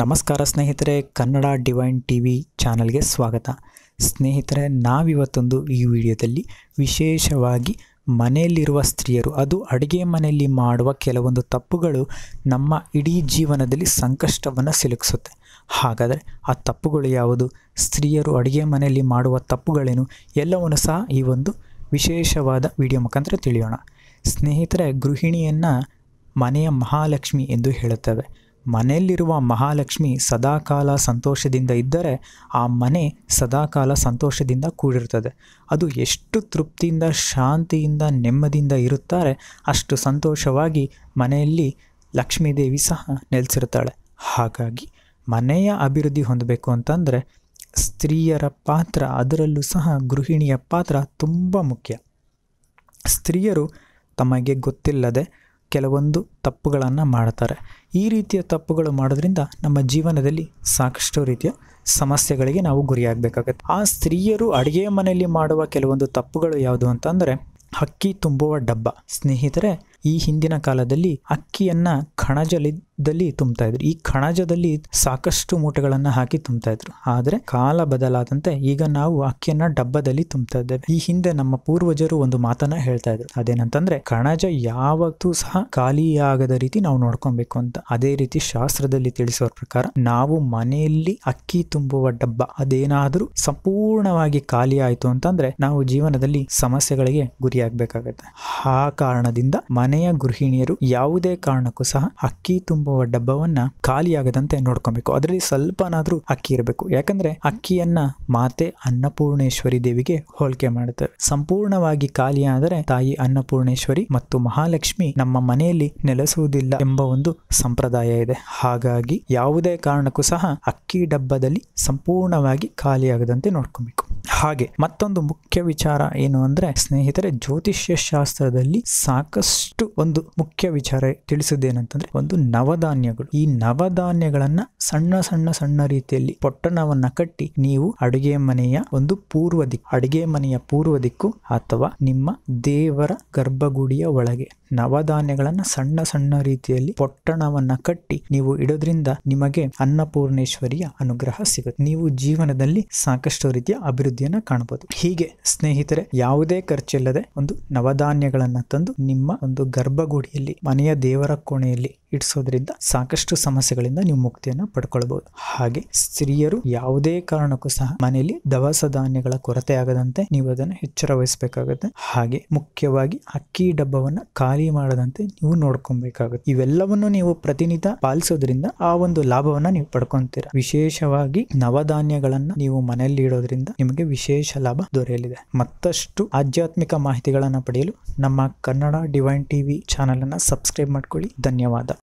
ನಮಸ್ಕಾರ ಸ್ನೇಹಿತರೆ Kannada divine T V ಚಾನಲ್ಗೆ ಸ್ವಾಗತ ಸ್ನೇಹಿತರೆ ನಾವಿವತ್ತೊಂದು ಈ ವಿಡಿಯೋದಲ್ಲಿ ವಿಶೇಷವಾಗಿ ಮನೆಯಲ್ಲಿರುವ ಸ್ತ್ರೀಯರು ಅದು ಅಡುಗೆ ಮನೆಯಲ್ಲಿ ಮಾಡುವ ಕೆಲವೊಂದು ತಪ್ಪುಗಳು ನಮ್ಮ ಇಡೀ ಜೀವನದಲ್ಲಿ ಸಂಕಷ್ಟವನ್ನು ಸಿಲುಕಿಸುತ್ತೆ ಹಾಗಾದರೆ ಆ ತಪ್ಪುಗಳು ಯಾವುದು ಸ್ತ್ರೀಯರು ಅಡುಗೆ ಮನೆಯಲ್ಲಿ ಮಾಡುವ ತಪ್ಪುಗಳೇನು ಎಲ್ಲವನ್ನು ಸಹ ಈ ಒಂದು ವಿಶೇಷವಾದ ವಿಡಿಯೋ ಮುಖಾಂತರ ತಿಳಿಯೋಣ ಸ್ನೇಹಿತರೆ ಗೃಹಿಣಿಯನ್ನು ಮನೆಯ ಮಹಾಲಕ್ಷ್ಮಿ ಎಂದು ಹೇಳುತ್ತವೆ ಮನೆಯಲ್ಲಿರುವ ಮಹಾಲಕ್ಷ್ಮಿ ಸದಾಕಾಲ ಸಂತೋಷದಿಂದ ಇದ್ದರೆ ಆ ಮನೆ ಸದಾಕಾಲ ಸಂತೋಷದಿಂದ ಕೂಡಿರ್ತದೆ ಅದು ಎಷ್ಟು ತೃಪ್ತಿಯಿಂದ ಶಾಂತಿಯಿಂದ ನೆಮ್ಮದಿಯಿಂದ ಇರುತ್ತಾರೆ ಅಷ್ಟು ಸಂತೋಷವಾಗಿ ಮನೆಯಲ್ಲಿ ಲಕ್ಷ್ಮೀದೇವಿ ಸಹ ನೆಲೆಸಿರ್ತಾಳೆ ಹಾಗಾಗಿ ಮನೆಯ ಅಭಿವೃದ್ಧಿ ಹೊಂದಬೇಕು ಅಂತಂದರೆ ಸ್ತ್ರೀಯರ ಪಾತ್ರ ಅದರಲ್ಲೂ ಸಹ ಗೃಹಿಣಿಯ ಪಾತ್ರ ತುಂಬ ಮುಖ್ಯ ಸ್ತ್ರೀಯರು ತಮಗೆ ಗೊತ್ತಿಲ್ಲದೆ ಕೆಲವೊಂದು ತಪ್ಪುಗಳನ್ನು ಮಾಡ್ತಾರೆ ಈ ರೀತಿಯ ತಪ್ಪುಗಳು ಮಾಡೋದ್ರಿಂದ ನಮ್ಮ ಜೀವನದಲ್ಲಿ ಸಾಕಷ್ಟು ರೀತಿಯ ಸಮಸ್ಯೆಗಳಿಗೆ ನಾವು ಗುರಿಯಾಗಬೇಕಾಗತ್ತೆ ಆ ಸ್ತ್ರೀಯರು ಅಡುಗೆ ಮನೆಯಲ್ಲಿ ಮಾಡುವ ಕೆಲವೊಂದು ತಪ್ಪುಗಳು ಯಾವುದು ಅಂದರೆ ಅಕ್ಕಿ ತುಂಬುವ ಡಬ್ಬ ಸ್ನೇಹಿತರೆ ಈ ಹಿಂದಿನ ಕಾಲದಲ್ಲಿ ಅಕ್ಕಿಯನ್ನು ಕಣಜಲಿ ದಲ್ಲಿ ತುಂಬ್ತಾ ಇದ್ರು ಈ ಖಣಜದಲ್ಲಿ ಸಾಕಷ್ಟು ಮೂಟೆಗಳನ್ನ ಹಾಕಿ ತುಂಬ್ತಾ ಇದ್ರು ಆದ್ರೆ ಕಾಲ ಬದಲಾದಂತೆ ಈಗ ನಾವು ಅಕ್ಕಿಯನ್ನ ಡಬ್ಬದಲ್ಲಿ ತುಂಬ್ತಾ ಇದ್ದೇವೆ ಈ ಹಿಂದೆ ನಮ್ಮ ಪೂರ್ವಜರು ಒಂದು ಮಾತನ್ನ ಹೇಳ್ತಾ ಇದ್ರು ಅದೇನಂತಂದ್ರೆ ಕಣಜ ಯಾವತ್ತೂ ಸಹ ಖಾಲಿಯಾಗದ ರೀತಿ ನಾವು ನೋಡ್ಕೊಬೇಕು ಅಂತ ಅದೇ ರೀತಿ ಶಾಸ್ತ್ರದಲ್ಲಿ ತಿಳಿಸುವ ಪ್ರಕಾರ ನಾವು ಮನೆಯಲ್ಲಿ ಅಕ್ಕಿ ತುಂಬುವ ಡಬ್ಬ ಅದೇನಾದ್ರೂ ಸಂಪೂರ್ಣವಾಗಿ ಖಾಲಿ ಆಯ್ತು ಅಂತಂದ್ರೆ ನಾವು ಜೀವನದಲ್ಲಿ ಸಮಸ್ಯೆಗಳಿಗೆ ಗುರಿಯಾಗಬೇಕಾಗತ್ತೆ ಆ ಕಾರಣದಿಂದ ಮನೆಯ ಗೃಹಿಣಿಯರು ಯಾವುದೇ ಕಾರಣಕ್ಕೂ ಸಹ ಅಕ್ಕಿ ತುಂಬ ತುಂಬುವ ಡಬ್ಬವನ್ನ ಖಾಲಿಯಾಗದಂತೆ ನೋಡ್ಕೊಬೇಕು ಅದರಲ್ಲಿ ಸ್ವಲ್ಪನಾದ್ರೂ ಅಕ್ಕಿ ಇರಬೇಕು ಯಾಕಂದ್ರೆ ಅಕ್ಕಿಯನ್ನ ಮಾತೆ ಅನ್ನಪೂರ್ಣೇಶ್ವರಿ ದೇವಿಗೆ ಹೋಲಿಕೆ ಮಾಡುತ್ತೆ ಸಂಪೂರ್ಣವಾಗಿ ಖಾಲಿಯಾದರೆ ತಾಯಿ ಅನ್ನಪೂರ್ಣೇಶ್ವರಿ ಮತ್ತು ಮಹಾಲಕ್ಷ್ಮಿ ನಮ್ಮ ಮನೆಯಲ್ಲಿ ನೆಲೆಸುವುದಿಲ್ಲ ಎಂಬ ಒಂದು ಸಂಪ್ರದಾಯ ಇದೆ ಹಾಗಾಗಿ ಯಾವುದೇ ಕಾರಣಕ್ಕೂ ಸಹ ಅಕ್ಕಿ ಡಬ್ಬದಲ್ಲಿ ಸಂಪೂರ್ಣವಾಗಿ ಖಾಲಿಯಾಗದಂತೆ ನೋಡ್ಕೊಬೇಕು ಹಾಗೆ ಮತ್ತೊಂದು ಮುಖ್ಯ ವಿಚಾರ ಏನು ಅಂದ್ರೆ ಸ್ನೇಹಿತರೆ ಜ್ಯೋತಿಷ್ಯ ಶಾಸ್ತ್ರದಲ್ಲಿ ಸಾಕಷ್ಟು ಒಂದು ಮುಖ್ಯ ವಿಚಾರ ತಿಳಿಸಿದ್ದೇನಂತಂದ್ರೆ ಒಂದು ನವಧಾನ್ಯಗಳು ಈ ನವಧಾನ್ಯಗಳನ್ನ ಸಣ್ಣ ಸಣ್ಣ ಸಣ್ಣ ರೀತಿಯಲ್ಲಿ ಪೊಟ್ಟಣವನ್ನ ಕಟ್ಟಿ ನೀವು ಅಡುಗೆ ಮನೆಯ ಒಂದು ಪೂರ್ವ ದಿಕ್ಕು ಅಡುಗೆ ಮನೆಯ ಪೂರ್ವ ದಿಕ್ಕು ಅಥವಾ ನಿಮ್ಮ ದೇವರ ಗರ್ಭಗುಡಿಯ ಒಳಗೆ ನವಧಾನ್ಯಗಳನ್ನ ಸಣ್ಣ ಸಣ್ಣ ರೀತಿಯಲ್ಲಿ ಪೊಟ್ಟಣವನ್ನ ಕಟ್ಟಿ ನೀವು ಇಡೋದ್ರಿಂದ ನಿಮಗೆ ಅನ್ನಪೂರ್ಣೇಶ್ವರಿಯ ಅನುಗ್ರಹ ಸಿಗುತ್ತೆ ನೀವು ಜೀವನದಲ್ಲಿ ಸಾಕಷ್ಟು ರೀತಿಯ ಅಭಿವೃದ್ಧಿಯನ್ನು ಕಾಣಬಹುದು ಹೀಗೆ ಸ್ನೇಹಿತರೆ ಯಾವುದೇ ಖರ್ಚಿಲ್ಲದೆ ಒಂದು ನವಧಾನ್ಯಗಳನ್ನ ತಂದು ನಿಮ್ಮ ಒಂದು ಗರ್ಭಗುಡಿಯಲ್ಲಿ ಮನೆಯ ದೇವರ ಕೋಣೆಯಲ್ಲಿ ಇಡಿಸೋದ್ರಿಂದ ಸಾಕಷ್ಟು ಸಮಸ್ಯೆಗಳಿಂದ ನೀವು ಮುಕ್ತಿಯನ್ನ ಪಡ್ಕೊಳ್ಬಹುದು ಹಾಗೆ ಸ್ತ್ರೀಯರು ಯಾವುದೇ ಕಾರಣಕ್ಕೂ ಸಹ ಮನೆಯಲ್ಲಿ ದವಸ ಧಾನ್ಯಗಳ ಕೊರತೆ ಆಗದಂತೆ ನೀವು ಅದನ್ನು ಎಚ್ಚರ ವಹಿಸಬೇಕಾಗುತ್ತೆ ಹಾಗೆ ಮುಖ್ಯವಾಗಿ ಅಕ್ಕಿ ಡಬ್ಬವನ್ನ ಖಾಲಿ ಮಾಡದಂತೆ ನೀವು ನೋಡ್ಕೊಬೇಕಾಗುತ್ತೆ ಇವೆಲ್ಲವನ್ನು ನೀವು ಪ್ರತಿನಿತ್ಯ ಪಾಲಿಸೋದ್ರಿಂದ ಆ ಒಂದು ಲಾಭವನ್ನ ನೀವು ಪಡ್ಕೊಂತೀರ ವಿಶೇಷವಾಗಿ ನವಧಾನ್ಯಗಳನ್ನ ನೀವು ಮನೆಯಲ್ಲಿ ಇಡೋದ್ರಿಂದ ನಿಮಗೆ ವಿಶೇಷ ಲಾಭ ದೊರೆಯಲಿದೆ ಮತ್ತಷ್ಟು ಆಧ್ಯಾತ್ಮಿಕ ಮಾಹಿತಿಗಳನ್ನು ಪಡೆಯಲು ನಮ್ಮ ಕನ್ನಡ ಡಿವೈನ್ ಟಿವಿ ಚಾನಲನ್ನು ಸಬ್ಸ್ಕ್ರೈಬ್ ಮಾಡ್ಕೊಳ್ಳಿ ಧನ್ಯವಾದ